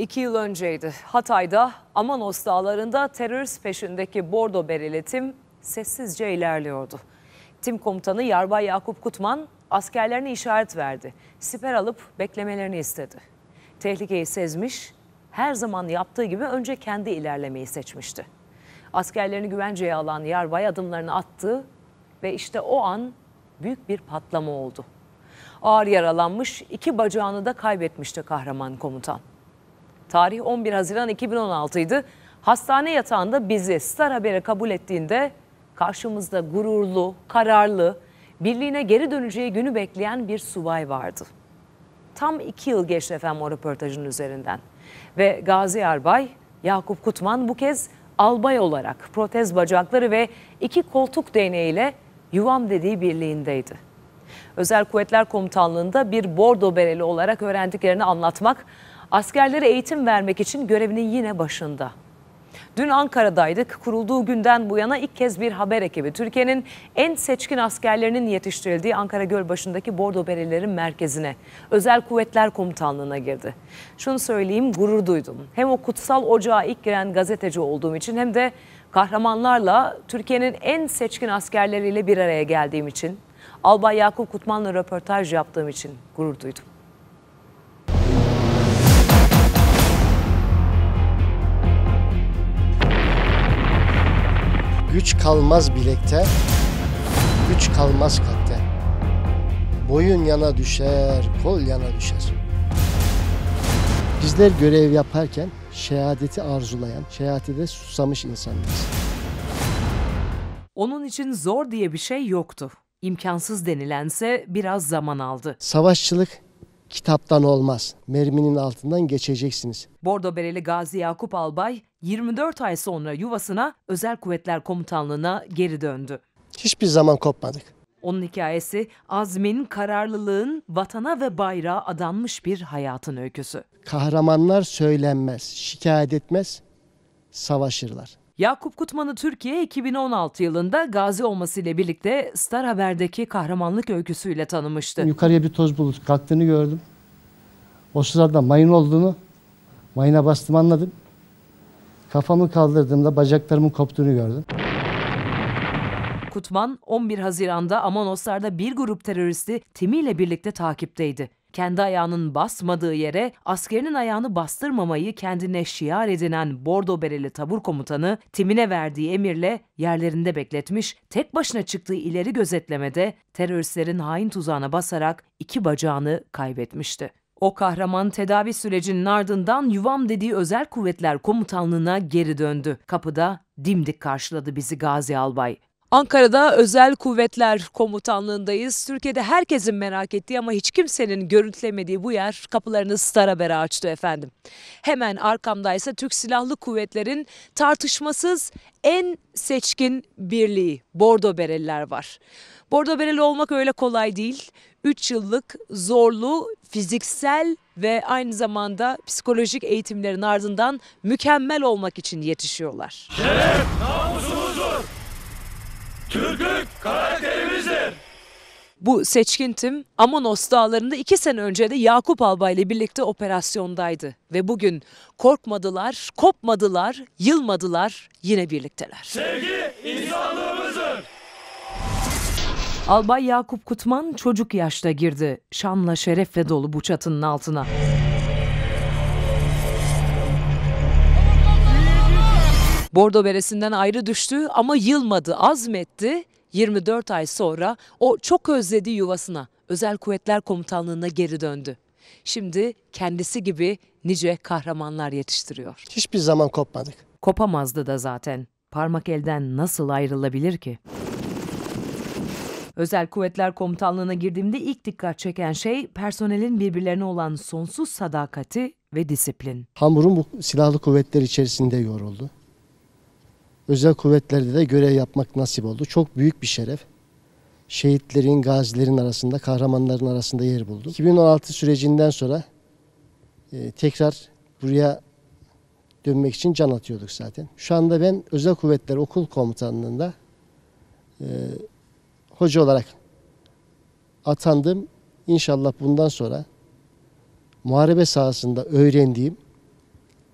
İki yıl önceydi. Hatay'da Amanos dağlarında terörist peşindeki bordo bereli sessizce ilerliyordu. Tim komutanı Yarbay Yakup Kutman askerlerine işaret verdi. Siper alıp beklemelerini istedi. Tehlikeyi sezmiş, her zaman yaptığı gibi önce kendi ilerlemeyi seçmişti. Askerlerini güvenceye alan Yarbay adımlarını attı ve işte o an büyük bir patlama oldu. Ağır yaralanmış, iki bacağını da kaybetmişti kahraman komutan. Tarih 11 Haziran 2016 idi. Hastane yatağında bizi Star Haber'e kabul ettiğinde karşımızda gururlu, kararlı, birliğine geri döneceği günü bekleyen bir subay vardı. Tam iki yıl geçti efendim o röportajın üzerinden. Ve Gazi Arbay, Yakup Kutman bu kez albay olarak protez bacakları ve iki koltuk değneğiyle yuvam dediği birliğindeydi. Özel Kuvvetler Komutanlığı'nda bir bordo bereli olarak öğrendiklerini anlatmak askerlere eğitim vermek için görevinin yine başında. Dün Ankara'daydık. Kurulduğu günden bu yana ilk kez bir haber ekibi Türkiye'nin en seçkin askerlerinin yetiştirildiği Ankara Gölbaşı'ndaki Bordo Berelilerin merkezine, Özel Kuvvetler Komutanlığı'na girdi. Şunu söyleyeyim gurur duydum. Hem o kutsal ocağa ilk giren gazeteci olduğum için hem de kahramanlarla Türkiye'nin en seçkin askerleriyle bir araya geldiğim için, Albay Yakup Kutman'la röportaj yaptığım için gurur duydum. Güç kalmaz bilekte, güç kalmaz kalpte. Boyun yana düşer, kol yana düşer. Bizler görev yaparken şehadeti arzulayan, şehadete susamış insanlarız. Onun için zor diye bir şey yoktu. İmkansız denilense biraz zaman aldı. Savaşçılık kitaptan olmaz. Merminin altından geçeceksiniz. Bordo Bereli Gazi Yakup Albay 24 ay sonra yuvasına Özel Kuvvetler Komutanlığı'na geri döndü. Hiçbir zaman kopmadık. Onun hikayesi azmin, kararlılığın, vatana ve bayrağa adanmış bir hayatın öyküsü. Kahramanlar söylenmez, şikayet etmez, savaşırlar. Yakup Kutman'ı Türkiye 2016 yılında gazi olması ile birlikte Star Haber'deki kahramanlık öyküsüyle tanımıştı. Yukarıya bir toz bulut kalktığını gördüm. O sırada mayın olduğunu, mayına bastım anladım. Kafamı kaldırdığımda bacaklarımın koptuğunu gördüm. Kutman 11 Haziran'da Amanoslar'da bir grup teröristi Timi ile birlikte takipteydi kendi ayağının basmadığı yere askerinin ayağını bastırmamayı kendine şiar edinen Bordo Bereli tabur komutanı timine verdiği emirle yerlerinde bekletmiş, tek başına çıktığı ileri gözetlemede teröristlerin hain tuzağına basarak iki bacağını kaybetmişti. O kahraman tedavi sürecinin ardından yuvam dediği özel kuvvetler komutanlığına geri döndü. Kapıda dimdik karşıladı bizi Gazi Albay. Ankara'da Özel Kuvvetler Komutanlığı'ndayız. Türkiye'de herkesin merak ettiği ama hiç kimsenin görüntülemediği bu yer kapılarını Star Haber'e açtı efendim. Hemen arkamdaysa Türk Silahlı Kuvvetler'in tartışmasız en seçkin birliği Bordo Bereliler var. Bordo Bereli olmak öyle kolay değil. 3 yıllık zorlu fiziksel ve aynı zamanda psikolojik eğitimlerin ardından mükemmel olmak için yetişiyorlar. Şeref! Türklük karakterimizdir. Bu seçkin tim Amonos dağlarında iki sene önce de Yakup Alba ile birlikte operasyondaydı. Ve bugün korkmadılar, kopmadılar, yılmadılar, yine birlikteler. Sevgi insanlığımızdır. Albay Yakup Kutman çocuk yaşta girdi. Şanla şerefle dolu bu çatının altına. Bordo beresinden ayrı düştü ama yılmadı, azmetti. 24 ay sonra o çok özlediği yuvasına, Özel Kuvvetler Komutanlığı'na geri döndü. Şimdi kendisi gibi nice kahramanlar yetiştiriyor. Hiçbir zaman kopmadık. Kopamazdı da zaten. Parmak elden nasıl ayrılabilir ki? Özel Kuvvetler Komutanlığı'na girdiğimde ilk dikkat çeken şey personelin birbirlerine olan sonsuz sadakati ve disiplin. Hamurum bu silahlı kuvvetler içerisinde yoruldu. Özel kuvvetlerde de görev yapmak nasip oldu. Çok büyük bir şeref. Şehitlerin, gazilerin arasında, kahramanların arasında yer buldu. 2016 sürecinden sonra e, tekrar buraya dönmek için can atıyorduk zaten. Şu anda ben Özel Kuvvetler Okul Komutanlığı'nda e, hoca olarak atandım. İnşallah bundan sonra muharebe sahasında öğrendiğim,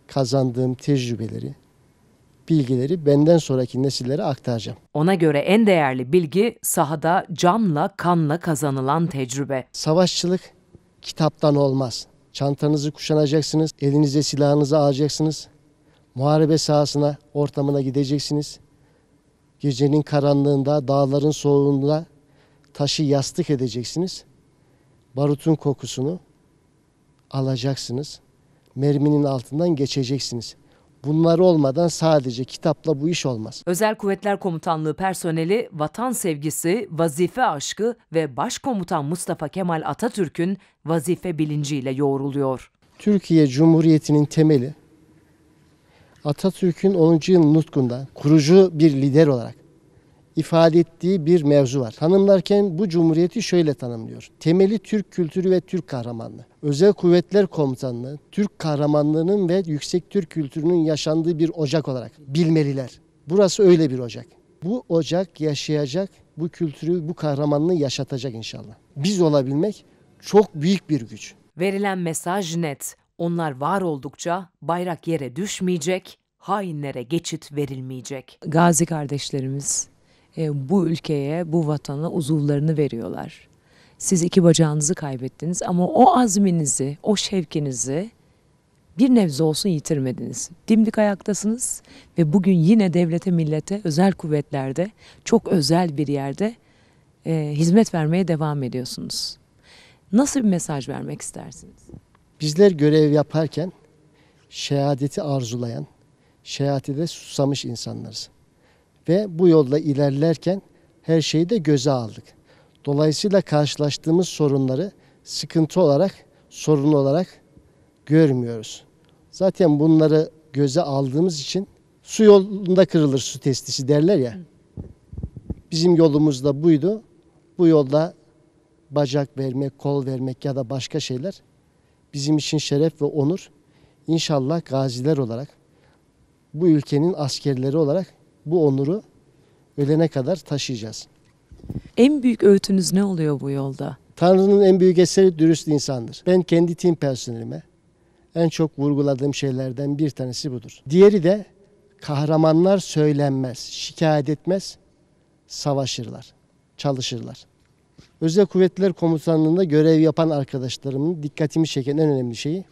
kazandığım tecrübeleri, bilgileri benden sonraki nesillere aktaracağım. Ona göre en değerli bilgi sahada canla kanla kazanılan tecrübe. Savaşçılık kitaptan olmaz. Çantanızı kuşanacaksınız, elinize silahınızı alacaksınız. Muharebe sahasına, ortamına gideceksiniz. Gecenin karanlığında, dağların soğuğunda taşı yastık edeceksiniz. Barutun kokusunu alacaksınız. Merminin altından geçeceksiniz. Bunlar olmadan sadece kitapla bu iş olmaz. Özel Kuvvetler Komutanlığı personeli vatan sevgisi, vazife aşkı ve Başkomutan Mustafa Kemal Atatürk'ün vazife bilinciyle yoğruluyor. Türkiye Cumhuriyeti'nin temeli Atatürk'ün 10. yıl nutkundan kurucu bir lider olarak ifade ettiği bir mevzu var. Tanımlarken bu cumhuriyeti şöyle tanımlıyor. Temeli Türk kültürü ve Türk kahramanlığı. Özel Kuvvetler Komutanlığı, Türk kahramanlığının ve yüksek Türk kültürünün yaşandığı bir ocak olarak bilmeliler. Burası öyle bir ocak. Bu ocak yaşayacak, bu kültürü, bu kahramanlığı yaşatacak inşallah. Biz olabilmek çok büyük bir güç. Verilen mesaj net. Onlar var oldukça bayrak yere düşmeyecek, hainlere geçit verilmeyecek. Gazi kardeşlerimiz e, bu ülkeye, bu vatana uzuvlarını veriyorlar. Siz iki bacağınızı kaybettiniz ama o azminizi, o şevkinizi bir nebze olsun yitirmediniz. Dimdik ayaktasınız ve bugün yine devlete, millete, özel kuvvetlerde, çok özel bir yerde e, hizmet vermeye devam ediyorsunuz. Nasıl bir mesaj vermek istersiniz? Bizler görev yaparken şehadeti arzulayan, şehadete susamış insanlarız ve bu yolda ilerlerken her şeyi de göze aldık. Dolayısıyla karşılaştığımız sorunları sıkıntı olarak, sorun olarak görmüyoruz. Zaten bunları göze aldığımız için su yolunda kırılır su testisi derler ya. Bizim yolumuz da buydu. Bu yolda bacak vermek, kol vermek ya da başka şeyler bizim için şeref ve onur. İnşallah gaziler olarak, bu ülkenin askerleri olarak bu onuru ölene kadar taşıyacağız. En büyük öğütünüz ne oluyor bu yolda? Tanrı'nın en büyük eseri dürüst insandır. Ben kendi tim personelime en çok vurguladığım şeylerden bir tanesi budur. Diğeri de kahramanlar söylenmez, şikayet etmez, savaşırlar, çalışırlar. Özel Kuvvetler Komutanlığı'nda görev yapan arkadaşlarımın dikkatimi çeken en önemli şeyi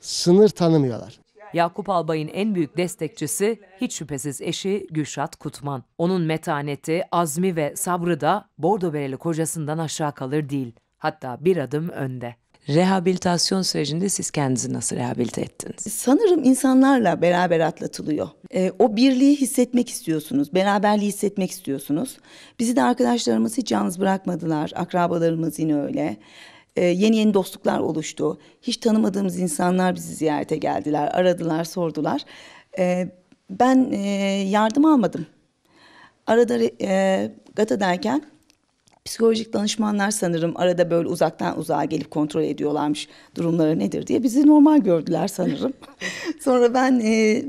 sınır tanımıyorlar. Yakup Albay'ın en büyük destekçisi hiç şüphesiz eşi Gülşat Kutman. Onun metaneti, azmi ve sabrı da Bordo Bereli kocasından aşağı kalır değil. Hatta bir adım önde rehabilitasyon sürecinde siz kendinizi nasıl rehabilite ettiniz? Sanırım insanlarla beraber atlatılıyor. E, o birliği hissetmek istiyorsunuz, beraberliği hissetmek istiyorsunuz. Bizi de arkadaşlarımız hiç yalnız bırakmadılar, akrabalarımız yine öyle e, yeni yeni dostluklar oluştu. Hiç tanımadığımız insanlar bizi ziyarete geldiler, aradılar, sordular. E, ben e, yardım almadım. Arada e, GATA derken psikolojik danışmanlar sanırım arada böyle uzaktan uzağa gelip kontrol ediyorlarmış durumları nedir diye bizi normal gördüler sanırım. Sonra ben e,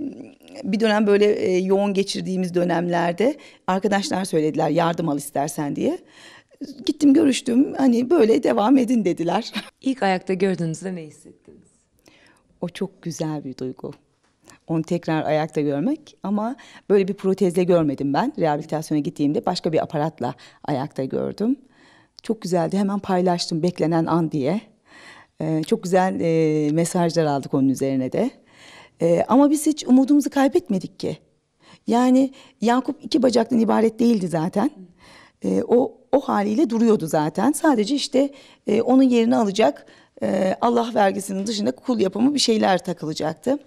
bir dönem böyle e, yoğun geçirdiğimiz dönemlerde arkadaşlar söylediler yardım al istersen diye. Gittim görüştüm hani böyle devam edin dediler. İlk ayakta gördüğünüzde ne hissettiniz? O çok güzel bir duygu. Onu tekrar ayakta görmek ama böyle bir protezle görmedim ben. Rehabilitasyona gittiğimde başka bir aparatla ayakta gördüm. Çok güzeldi hemen paylaştım beklenen an diye. Ee, çok güzel e, mesajlar aldık onun üzerine de. Ee, ama biz hiç umudumuzu kaybetmedik ki. Yani Yakup iki bacaktan ibaret değildi zaten. Ee, o o haliyle duruyordu zaten. Sadece işte e, onun yerini alacak e, Allah vergisinin dışında kul yapımı bir şeyler takılacaktı.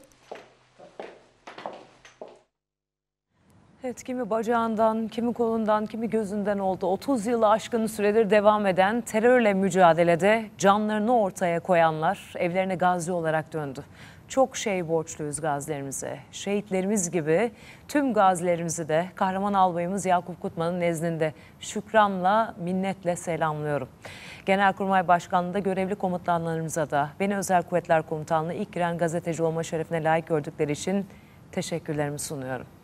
Evet, kimi bacağından, kimi kolundan, kimi gözünden oldu. 30 yılı aşkın süredir devam eden terörle mücadelede canlarını ortaya koyanlar evlerine gazi olarak döndü çok şey borçluyuz gazilerimize. Şehitlerimiz gibi tüm gazilerimizi de kahraman albayımız Yakup Kutman'ın nezdinde şükranla, minnetle selamlıyorum. Genelkurmay Başkanlığı'nda görevli komutanlarımıza da beni Özel Kuvvetler Komutanlığı ilk giren gazeteci olma şerefine layık gördükleri için teşekkürlerimi sunuyorum.